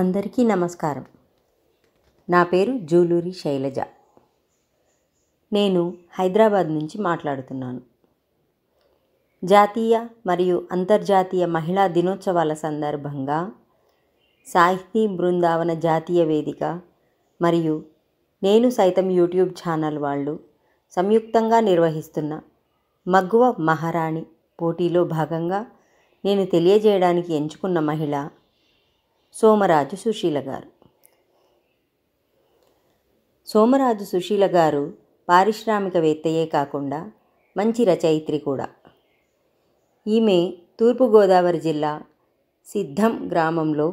అందరికీ నమస్కారం నా పేరు జూలూరి శైలజ నేను హైదరాబాద్ నుంచి మాట్లాడుతున్నాను జాతీయ మరియు అంతర్జాతీయ మహిళా దినోత్సవాల సందర్భంగా సాహితీ బృందావన జాతీయ వేదిక మరియు నేను సైతం యూట్యూబ్ ఛానల్ వాళ్ళు సంయుక్తంగా నిర్వహిస్తున్న మగ్గువ మహారాణి పోటీలో భాగంగా నేను తెలియజేయడానికి ఎంచుకున్న మహిళ సోమరాజు సుశీల గారు సోమరాజు సుశీల గారు పారిశ్రామికవేత్తయే కాకుండా మంచి రచయిత్రి కూడా ఈమె తూర్పుగోదావరి జిల్లా సిద్ధం గ్రామంలో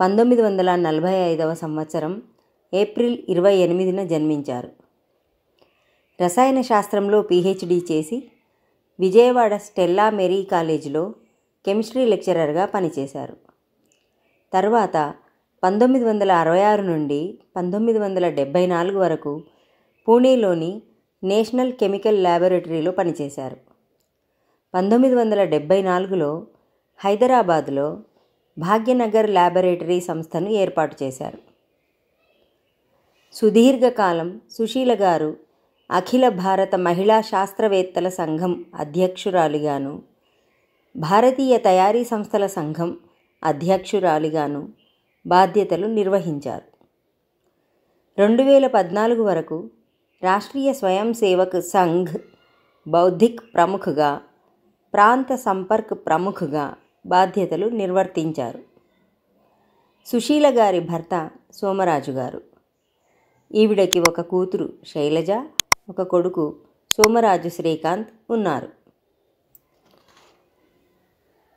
పంతొమ్మిది వందల నలభై ఐదవ సంవత్సరం ఏప్రిల్ ఇరవై ఎనిమిదిన జన్మించారు రసాయన శాస్త్రంలో పీహెచ్డీ చేసి విజయవాడ స్టెల్లా మెరీ కాలేజీలో కెమిస్ట్రీ లెక్చరర్గా పనిచేశారు తర్వాత పంతొమ్మిది వందల అరవై ఆరు నుండి పంతొమ్మిది వందల డెబ్భై నాలుగు వరకు పూణేలోని నేషనల్ కెమికల్ ల్యాబొరేటరీలో పనిచేశారు పంతొమ్మిది వందల డెబ్భై నాలుగులో హైదరాబాద్లో భాగ్యనగర్ ల్యాబొరేటరీ సంస్థను ఏర్పాటు చేశారు సుదీర్ఘకాలం సుశీల గారు అఖిల భారత మహిళా శాస్త్రవేత్తల సంఘం అధ్యక్షురాలిగాను భారతీయ తయారీ సంస్థల సంఘం అధ్యక్షురాలిగాను బాధ్యతలు నిర్వహించారు రెండు వేల పద్నాలుగు వరకు రాష్ట్రీయ స్వయం సేవక్ సంఘ్ బౌద్ధిక్ ప్రముఖగా ప్రాంత సంపర్క్ ప్రముఖగా బాధ్యతలు నిర్వర్తించారు సుశీల గారి భర్త సోమరాజు గారు ఈవిడకి ఒక కూతురు శైలజ ఒక కొడుకు సోమరాజు శ్రీకాంత్ ఉన్నారు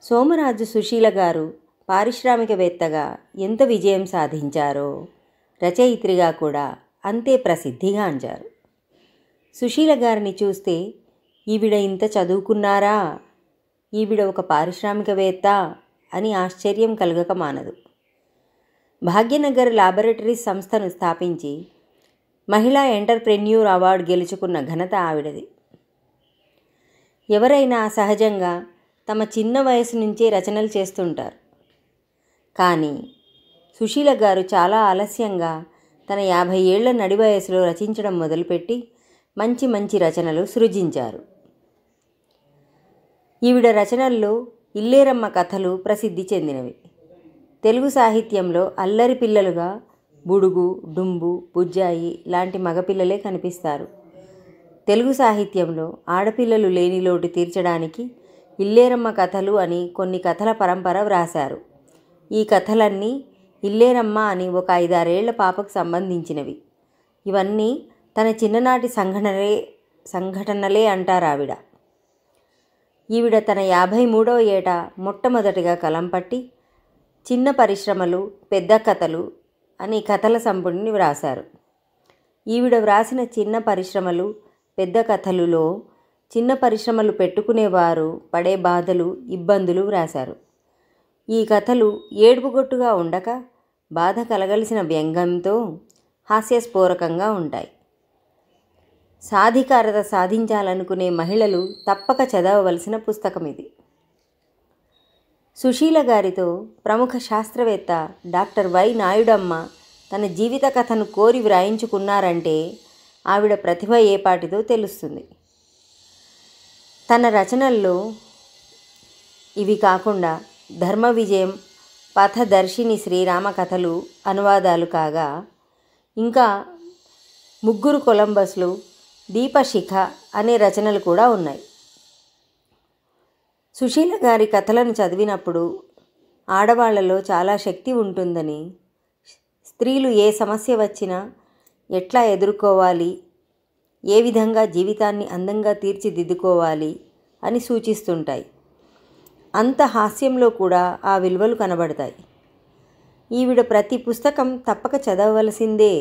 సోమరాజు సుశీల గారు పారిశ్రామికవేత్తగా ఎంత విజయం సాధించారో రచయిత్రిగా కూడా అంతే ప్రసిద్ధిగాంచారు సుశీల గారిని చూస్తే ఈవిడ ఇంత చదువుకున్నారా ఈవిడ ఒక పారిశ్రామికవేత్త అని ఆశ్చర్యం కలగక మానదు భాగ్యనగర్ లాబొరేటరీ సంస్థను స్థాపించి మహిళా ఎంటర్ప్రెన్యూర్ అవార్డు గెలుచుకున్న ఘనత ఆవిడది ఎవరైనా సహజంగా తమ చిన్న వయసు నుంచే రచనలు చేస్తుంటారు కానీ సుశీల గారు చాలా ఆలస్యంగా తన యాభై ఏళ్ల నడివయసులో రచించడం మొదలుపెట్టి మంచి మంచి రచనలు సృజించారు ఈవిడ రచనల్లో ఇల్లేరమ్మ కథలు ప్రసిద్ధి చెందినవి తెలుగు సాహిత్యంలో అల్లరి పిల్లలుగా బుడుగు డుంబు బుజ్జాయి లాంటి మగపిల్లలే కనిపిస్తారు తెలుగు సాహిత్యంలో ఆడపిల్లలు లేని లోటు తీర్చడానికి ఇల్లేరమ్మ కథలు అని కొన్ని కథల పరంపర వ్రాశారు ఈ కథలన్నీ ఇల్లేనమ్మ అని ఒక ఐదారేళ్ల పాపకు సంబంధించినవి ఇవన్నీ తన చిన్ననాటి సంఘటనలే సంఘటనలే అంటారావిడ ఈవిడ తన యాభై మూడవ ఏట మొట్టమొదటిగా కలం పట్టి చిన్న పరిశ్రమలు పెద్ద కథలు అని కథల సంపుడిని వ్రాశారు ఈవిడ వ్రాసిన చిన్న పరిశ్రమలు పెద్ద కథలులో చిన్న పరిశ్రమలు పెట్టుకునేవారు పడే బాధలు ఇబ్బందులు వ్రాశారు ఈ కథలు ఏడుపుగొట్టుగా ఉండక బాధ కలగలిసిన వ్యంగ్యంతో హాస్యస్ఫూరకంగా ఉంటాయి సాధికారత సాధించాలనుకునే మహిళలు తప్పక చదవవలసిన పుస్తకం ఇది సుశీల గారితో ప్రముఖ శాస్త్రవేత్త డాక్టర్ వై నాయుడమ్మ తన జీవిత కథను కోరి వ్రాయించుకున్నారంటే ఆవిడ ప్రతిభ ఏపాటిదో తెలుస్తుంది తన రచనల్లో ఇవి కాకుండా ధర్మ విజయం పథదర్శిని శ్రీరామ కథలు అనువాదాలు కాగా ఇంకా ముగ్గురు కొలంబస్లు దీపశిఖ అనే రచనలు కూడా ఉన్నాయి సుశీల గారి కథలను చదివినప్పుడు ఆడవాళ్లలో చాలా శక్తి ఉంటుందని స్త్రీలు ఏ సమస్య వచ్చినా ఎట్లా ఎదుర్కోవాలి ఏ విధంగా జీవితాన్ని అందంగా తీర్చిదిద్దుకోవాలి అని సూచిస్తుంటాయి అంత హాస్యంలో కూడా ఆ విలువలు కనబడతాయి ఈవిడ ప్రతి పుస్తకం తప్పక చదవలసిందే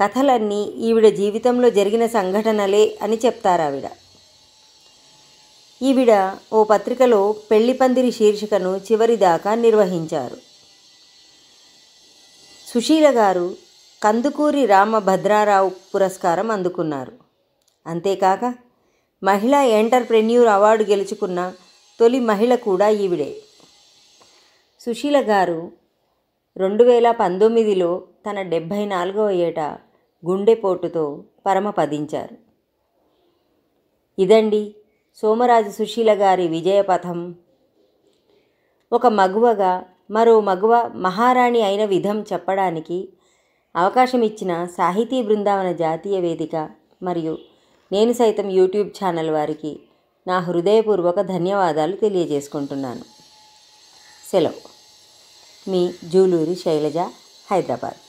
కథలన్నీ ఈవిడ జీవితంలో జరిగిన సంఘటనలే అని ఆవిడ ఈవిడ ఓ పత్రికలో పెళ్లిపందిరి శీర్షికను చివరిదాకా నిర్వహించారు సుశీల గారు కందుకూరి రామభద్రారావు పురస్కారం అందుకున్నారు అంతేకాక మహిళా ఎంటర్ప్రెన్యూర్ అవార్డు గెలుచుకున్న తొలి మహిళ కూడా ఈవిడే సుశీల గారు రెండు వేల పంతొమ్మిదిలో తన డెబ్భై నాలుగవ ఏట గుండెపోటుతో పరమపదించారు ఇదండి సోమరాజు సుశీల గారి విజయపథం ఒక మగువగా మరో మగువ మహారాణి అయిన విధం చెప్పడానికి అవకాశం ఇచ్చిన సాహితీ బృందావన జాతీయ వేదిక మరియు నేను సైతం యూట్యూబ్ ఛానల్ వారికి నా హృదయపూర్వక ధన్యవాదాలు తెలియజేసుకుంటున్నాను సెలవు మీ జూలూరి శైలజ హైదరాబాద్